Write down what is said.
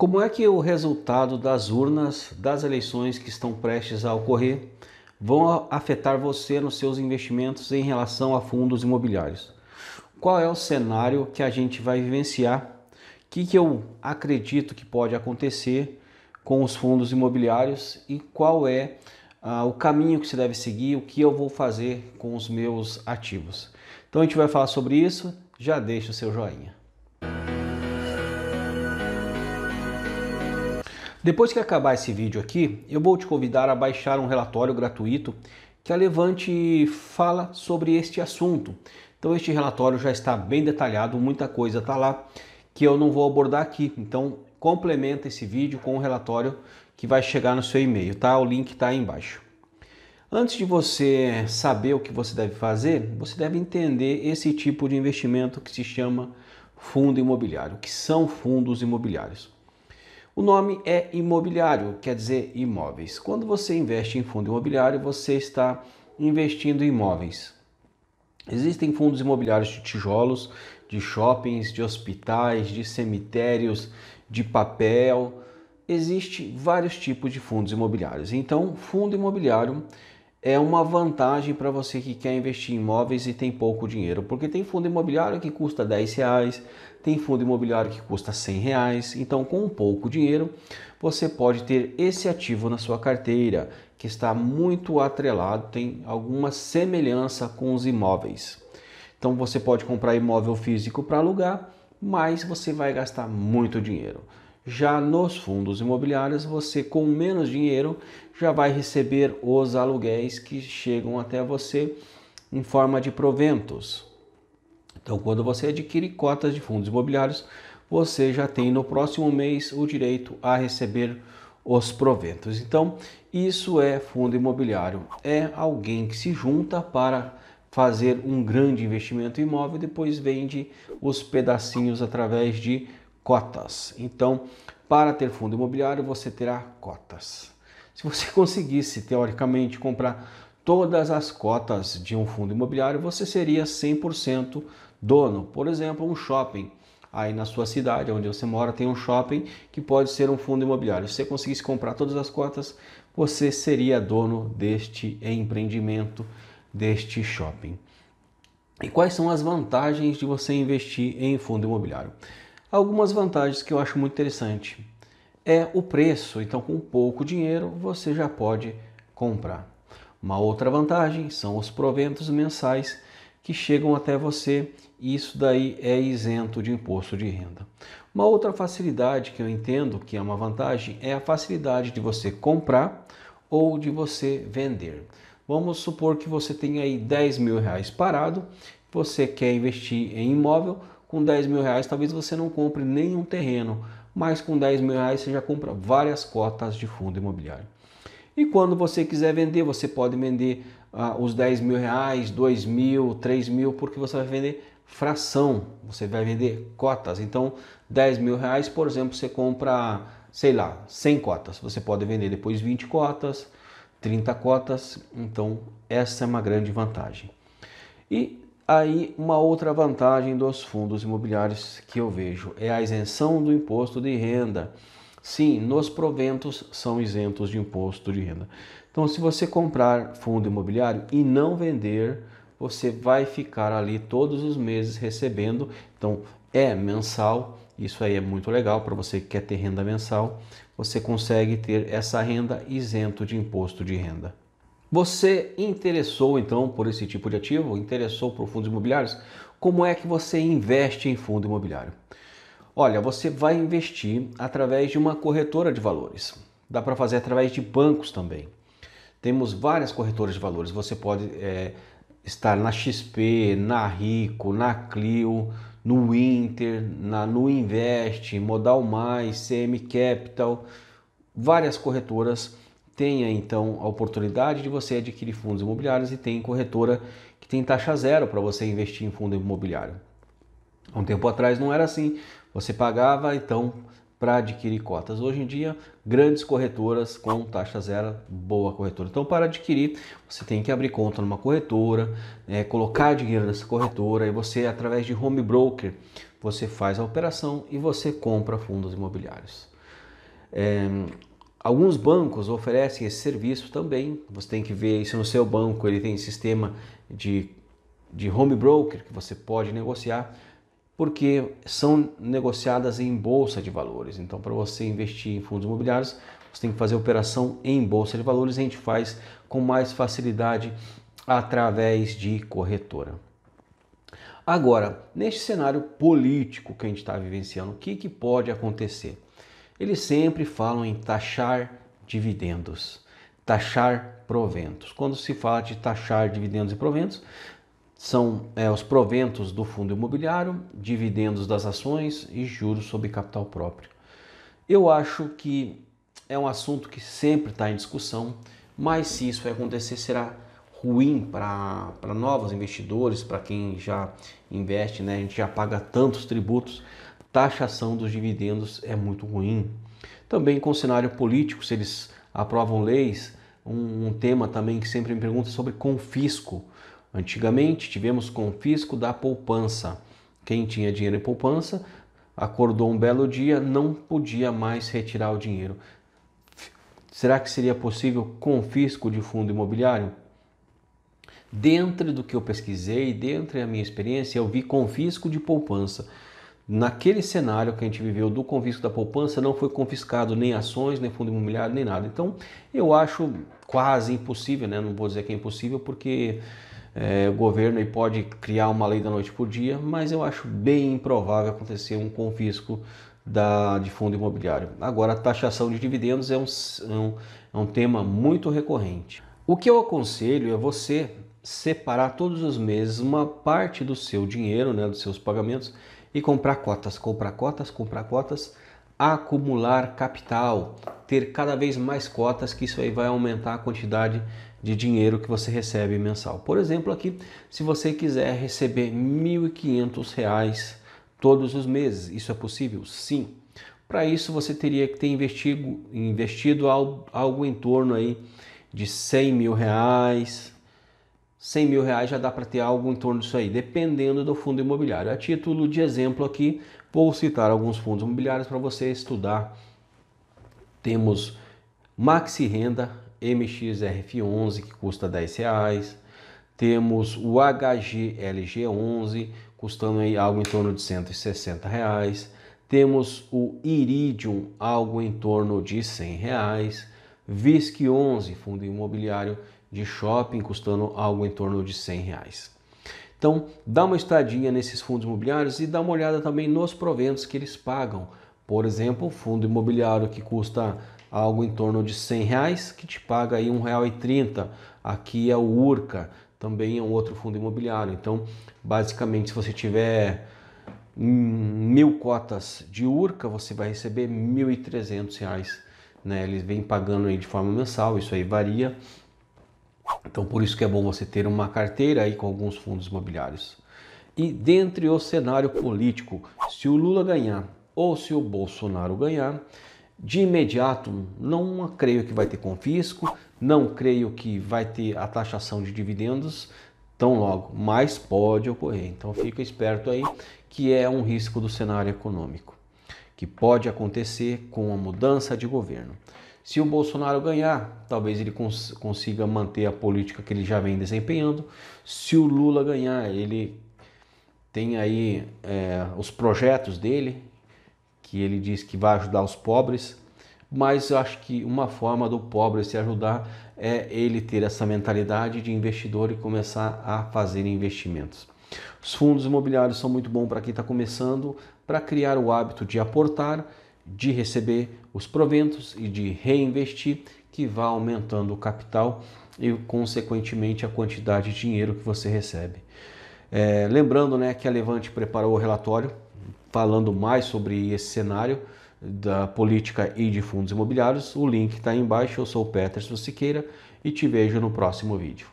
Como é que o resultado das urnas das eleições que estão prestes a ocorrer vão afetar você nos seus investimentos em relação a fundos imobiliários? Qual é o cenário que a gente vai vivenciar? O que, que eu acredito que pode acontecer com os fundos imobiliários e qual é ah, o caminho que se deve seguir, o que eu vou fazer com os meus ativos. Então a gente vai falar sobre isso, já deixa o seu joinha. Depois que acabar esse vídeo aqui, eu vou te convidar a baixar um relatório gratuito que a Levante fala sobre este assunto. Então este relatório já está bem detalhado, muita coisa está lá que eu não vou abordar aqui. Então complementa esse vídeo com o um relatório que vai chegar no seu e-mail, tá? O link está aí embaixo. Antes de você saber o que você deve fazer, você deve entender esse tipo de investimento que se chama fundo imobiliário, o que são fundos imobiliários. O nome é imobiliário, quer dizer imóveis. Quando você investe em fundo imobiliário, você está investindo em imóveis. Existem fundos imobiliários de tijolos, de shoppings, de hospitais, de cemitérios, de papel. Existem vários tipos de fundos imobiliários. Então, fundo imobiliário é uma vantagem para você que quer investir em imóveis e tem pouco dinheiro, porque tem fundo imobiliário que custa 10 reais, tem fundo imobiliário que custa 100 reais. Então, com um pouco dinheiro, você pode ter esse ativo na sua carteira, que está muito atrelado, tem alguma semelhança com os imóveis. Então, você pode comprar imóvel físico para alugar, mas você vai gastar muito dinheiro. Já nos fundos imobiliários, você com menos dinheiro já vai receber os aluguéis que chegam até você em forma de proventos. Então, quando você adquire cotas de fundos imobiliários, você já tem no próximo mês o direito a receber os proventos. Então, isso é fundo imobiliário. É alguém que se junta para fazer um grande investimento imóvel e depois vende os pedacinhos através de cotas. Então, para ter fundo imobiliário, você terá cotas. Se você conseguisse, teoricamente, comprar todas as cotas de um fundo imobiliário, você seria 100% dono. Por exemplo, um shopping. Aí na sua cidade, onde você mora, tem um shopping que pode ser um fundo imobiliário. Se você conseguisse comprar todas as cotas, você seria dono deste empreendimento, deste shopping. E quais são as vantagens de você investir em fundo imobiliário? Algumas vantagens que eu acho muito interessante é o preço. Então, com pouco dinheiro, você já pode comprar. Uma outra vantagem são os proventos mensais que chegam até você e isso daí é isento de imposto de renda. Uma outra facilidade que eu entendo que é uma vantagem é a facilidade de você comprar ou de você vender. Vamos supor que você tenha aí 10 mil reais parado, você quer investir em imóvel, com 10 mil reais talvez você não compre nenhum terreno, mas com 10 mil reais você já compra várias cotas de fundo imobiliário. E quando você quiser vender, você pode vender ah, os 10 mil reais, 2 mil, 3 mil, porque você vai vender fração, você vai vender cotas. Então, 10 mil reais, por exemplo, você compra, sei lá, 100 cotas. Você pode vender depois 20 cotas, 30 cotas. Então, essa é uma grande vantagem. E aí, uma outra vantagem dos fundos imobiliários que eu vejo é a isenção do imposto de renda. Sim, nos proventos são isentos de imposto de renda. Então, se você comprar fundo imobiliário e não vender, você vai ficar ali todos os meses recebendo. Então, é mensal, isso aí é muito legal para você que quer ter renda mensal. Você consegue ter essa renda isento de imposto de renda. Você interessou então por esse tipo de ativo? Interessou por fundos imobiliários? Como é que você investe em fundo imobiliário? Olha, você vai investir através de uma corretora de valores. Dá para fazer através de bancos também. Temos várias corretoras de valores. Você pode é, estar na XP, na Rico, na Clio, no Inter, na no Invest, Modal Mais, CM Capital. Várias corretoras têm então a oportunidade de você adquirir fundos imobiliários e tem corretora que tem taxa zero para você investir em fundo imobiliário. Há um tempo atrás não era assim. Você pagava então para adquirir cotas. Hoje em dia, grandes corretoras com taxa zero, boa corretora. Então, para adquirir, você tem que abrir conta numa corretora, é, colocar dinheiro nessa corretora e você, através de home broker, você faz a operação e você compra fundos imobiliários. É, alguns bancos oferecem esse serviço também. Você tem que ver se no seu banco ele tem sistema de, de home broker que você pode negociar porque são negociadas em bolsa de valores. Então, para você investir em fundos imobiliários, você tem que fazer operação em bolsa de valores. A gente faz com mais facilidade através de corretora. Agora, neste cenário político que a gente está vivenciando, o que, que pode acontecer? Eles sempre falam em taxar dividendos, taxar proventos. Quando se fala de taxar dividendos e proventos, são é, os proventos do fundo imobiliário, dividendos das ações e juros sobre capital próprio. Eu acho que é um assunto que sempre está em discussão, mas se isso acontecer, será ruim para novos investidores, para quem já investe, né? a gente já paga tantos tributos, taxação dos dividendos é muito ruim. Também com o cenário político, se eles aprovam leis, um, um tema também que sempre me pergunta é sobre confisco. Antigamente tivemos confisco da poupança. Quem tinha dinheiro em poupança acordou um belo dia, não podia mais retirar o dinheiro. Será que seria possível confisco de fundo imobiliário? Dentro do que eu pesquisei, dentro da minha experiência, eu vi confisco de poupança. Naquele cenário que a gente viveu do confisco da poupança, não foi confiscado nem ações, nem fundo imobiliário, nem nada. Então, eu acho quase impossível, né? Não vou dizer que é impossível, porque é, o governo aí pode criar uma lei da noite por dia, mas eu acho bem improvável acontecer um confisco da, de fundo imobiliário. Agora, a taxação de dividendos é um, é um, é um tema muito recorrente. O que eu aconselho é você separar todos os meses uma parte do seu dinheiro, né, dos seus pagamentos, e comprar cotas, comprar cotas, comprar cotas, acumular capital ter cada vez mais cotas, que isso aí vai aumentar a quantidade de dinheiro que você recebe mensal. Por exemplo, aqui, se você quiser receber R$ 1.500 todos os meses, isso é possível? Sim. Para isso, você teria que ter investido, investido algo, algo em torno aí de 100 mil reais, 100 mil reais já dá para ter algo em torno disso aí, dependendo do fundo imobiliário. A título de exemplo aqui, vou citar alguns fundos imobiliários para você estudar temos Maxi Renda MXRF11 que custa 10 reais. Temos o HGLG11 custando aí algo em torno de 160 reais. Temos o Iridium algo em torno de 100 reais. VISC 11 fundo imobiliário de shopping custando algo em torno de 100 reais. Então, dá uma estadinha nesses fundos imobiliários e dá uma olhada também nos proventos que eles pagam por exemplo, fundo imobiliário que custa algo em torno de 100 reais, que te paga aí R$ Aqui é o URCA, também é um outro fundo imobiliário. Então, basicamente, se você tiver hum, mil cotas de URCA, você vai receber R$ 1.300. Né? Eles vêm pagando aí de forma mensal, isso aí varia. Então, por isso que é bom você ter uma carteira aí com alguns fundos imobiliários. E dentre o cenário político, se o Lula ganhar ou se o Bolsonaro ganhar, de imediato não creio que vai ter confisco, não creio que vai ter a taxação de dividendos tão logo, mas pode ocorrer. Então fica esperto aí que é um risco do cenário econômico que pode acontecer com a mudança de governo. Se o Bolsonaro ganhar, talvez ele cons consiga manter a política que ele já vem desempenhando. Se o Lula ganhar, ele tem aí é, os projetos dele, que ele diz que vai ajudar os pobres, mas eu acho que uma forma do pobre se ajudar é ele ter essa mentalidade de investidor e começar a fazer investimentos. Os fundos imobiliários são muito bons para quem está começando, para criar o hábito de aportar, de receber os proventos e de reinvestir, que vai aumentando o capital e, consequentemente, a quantidade de dinheiro que você recebe. É, lembrando né, que a Levante preparou o relatório falando mais sobre esse cenário da política e de fundos imobiliários. O link está aí embaixo. Eu sou o Peterson Siqueira e te vejo no próximo vídeo.